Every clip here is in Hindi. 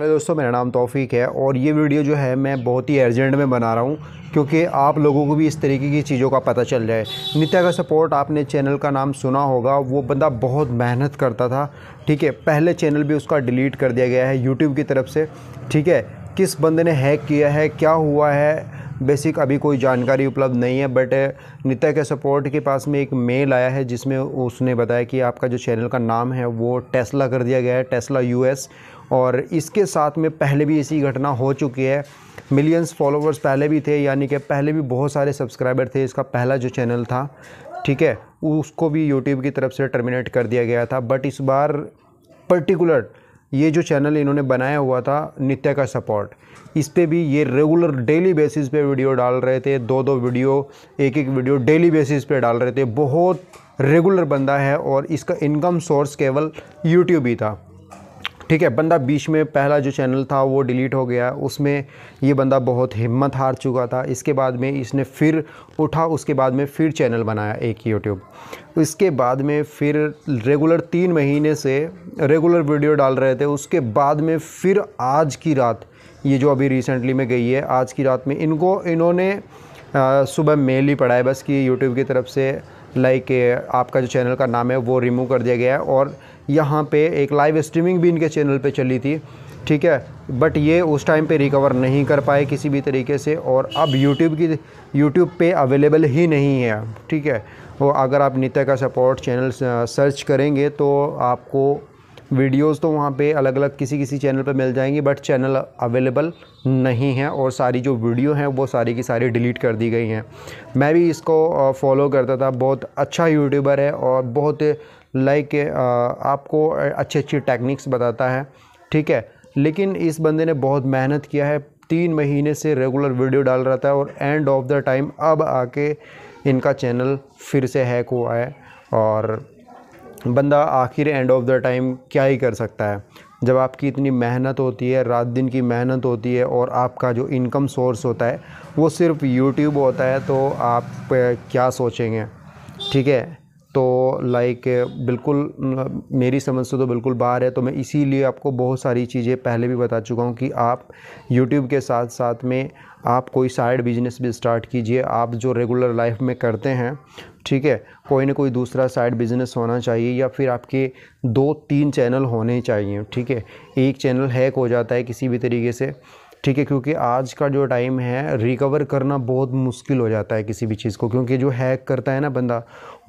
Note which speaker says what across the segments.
Speaker 1: हेलो दोस्तों मेरा नाम तौफीक है और ये वीडियो जो है मैं बहुत ही अर्जेंट में बना रहा हूँ क्योंकि आप लोगों को भी इस तरीके की चीज़ों का पता चल जाए नित्या का सपोर्ट आपने चैनल का नाम सुना होगा वो बंदा बहुत मेहनत करता था ठीक है पहले चैनल भी उसका डिलीट कर दिया गया है यूट्यूब की तरफ से ठीक है किस बंदे ने हैक किया है क्या हुआ है बेसिक अभी कोई जानकारी उपलब्ध नहीं है बट नित्या के सपोर्ट के पास में एक मेल आया है जिसमें उसने बताया कि आपका जो चैनल का नाम है वो टेस्ला कर दिया गया है टेस्ला यूएस और इसके साथ में पहले भी ऐसी घटना हो चुकी है मिलियंस फॉलोवर्स पहले भी थे यानी कि पहले भी बहुत सारे सब्सक्राइबर थे इसका पहला जो चैनल था ठीक है उसको भी यूट्यूब की तरफ से टर्मिनेट कर दिया गया था बट इस बार पर्टिकुलर ये जो चैनल इन्होंने बनाया हुआ था नित्य का सपोर्ट इस पर भी ये रेगुलर डेली बेसिस पे वीडियो डाल रहे थे दो दो वीडियो एक एक वीडियो डेली बेसिस पे डाल रहे थे बहुत रेगुलर बंदा है और इसका इनकम सोर्स केवल यूट्यूब ही था ठीक है बंदा बीच में पहला जो चैनल था वो डिलीट हो गया उसमें ये बंदा बहुत हिम्मत हार चुका था इसके बाद में इसने फिर उठा उसके बाद में फिर चैनल बनाया एक यूट्यूब इसके बाद में फिर रेगुलर तीन महीने से रेगुलर वीडियो डाल रहे थे उसके बाद में फिर आज की रात ये जो अभी रिसेंटली में गई है आज की रात में इनको इन्होंने सुबह मेल ही पढ़ा है बस कि यूट्यूब की तरफ से लाइक आपका जो चैनल का नाम है वो रिमूव कर दिया गया है और यहाँ पे एक लाइव स्ट्रीमिंग भी इनके चैनल पे चली थी ठीक है बट ये उस टाइम पे रिकवर नहीं कर पाए किसी भी तरीके से और अब यूट्यूब की यूट्यूब पे अवेलेबल ही नहीं है ठीक है और अगर आप नित्य का सपोर्ट चैनल सर्च करेंगे तो आपको वीडियोस तो वहाँ पे अलग अलग किसी किसी चैनल पे मिल जाएंगी बट चैनल अवेलेबल नहीं है और सारी जो वीडियो हैं वो सारी की सारी डिलीट कर दी गई हैं मैं भी इसको फॉलो करता था बहुत अच्छा यूट्यूबर है और बहुत लाइक आपको अच्छी अच्छी टेक्निक्स बताता है ठीक है लेकिन इस बंदे ने बहुत मेहनत किया है तीन महीने से रेगुलर वीडियो डाल रहा था और एंड ऑफ द टाइम अब आके इनका चैनल फिर से हैक हुआ है और बंदा आखिर एंड ऑफ द टाइम क्या ही कर सकता है जब आपकी इतनी मेहनत होती है रात दिन की मेहनत होती है और आपका जो इनकम सोर्स होता है वो सिर्फ यूट्यूब होता है तो आप क्या सोचेंगे ठीक है तो लाइक बिल्कुल मेरी समझ से तो बिल्कुल बाहर है तो मैं इसीलिए आपको बहुत सारी चीज़ें पहले भी बता चुका हूँ कि आप यूट्यूब के साथ साथ में आप कोई साइड बिजनेस भी स्टार्ट कीजिए आप जो रेगुलर लाइफ में करते हैं ठीक है कोई ना कोई दूसरा साइड बिजनेस होना चाहिए या फिर आपके दो तीन चैनल होने चाहिए ठीक है एक चैनल हैक हो जाता है किसी भी तरीके से ठीक है क्योंकि आज का जो टाइम है रिकवर करना बहुत मुश्किल हो जाता है किसी भी चीज़ को क्योंकि जो हैक करता है ना बंदा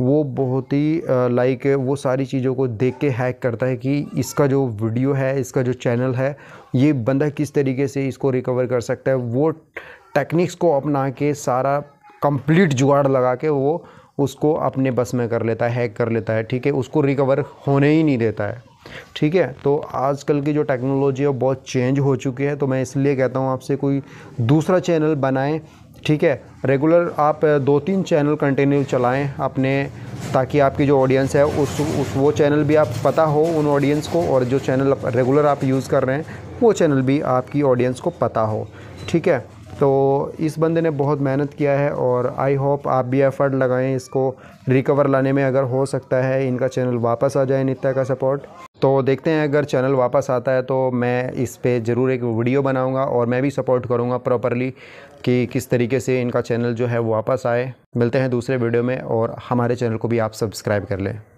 Speaker 1: वो बहुत ही लाइक वो सारी चीज़ों को देख के हैक करता है कि इसका जो वीडियो है इसका जो चैनल है ये बंदा किस तरीके से इसको रिकवर कर सकता है वो टेक्निक्स को अपना के सारा कंप्लीट जुगाड़ लगा के वो उसको अपने बस में कर लेता है हैक कर लेता है ठीक है उसको रिकवर होने ही नहीं देता है ठीक है तो आजकल की जो टेक्नोलॉजी है बहुत चेंज हो चुकी है तो मैं इसलिए कहता हूँ आपसे कोई दूसरा चैनल बनाएं ठीक है रेगुलर आप दो तीन चैनल कंटिन्यू चलाएं अपने ताकि आपकी जो ऑडियंस है उस उस वो चैनल भी आप पता हो उन ऑडियंस को और जो चैनल रेगुलर आप यूज़ कर रहे हैं वो चैनल भी आपकी ऑडियंस को पता हो ठीक है तो इस बंदे ने बहुत मेहनत किया है और आई होप आप भी एफर्ट लगाएं इसको रिकवर लाने में अगर हो सकता है इनका चैनल वापस आ जाए नित्या का सपोर्ट तो देखते हैं अगर चैनल वापस आता है तो मैं इस पर ज़रूर एक वीडियो बनाऊंगा और मैं भी सपोर्ट करूंगा प्रॉपरली कि किस तरीके से इनका चैनल जो है वापस आए मिलते हैं दूसरे वीडियो में और हमारे चैनल को भी आप सब्सक्राइब कर लें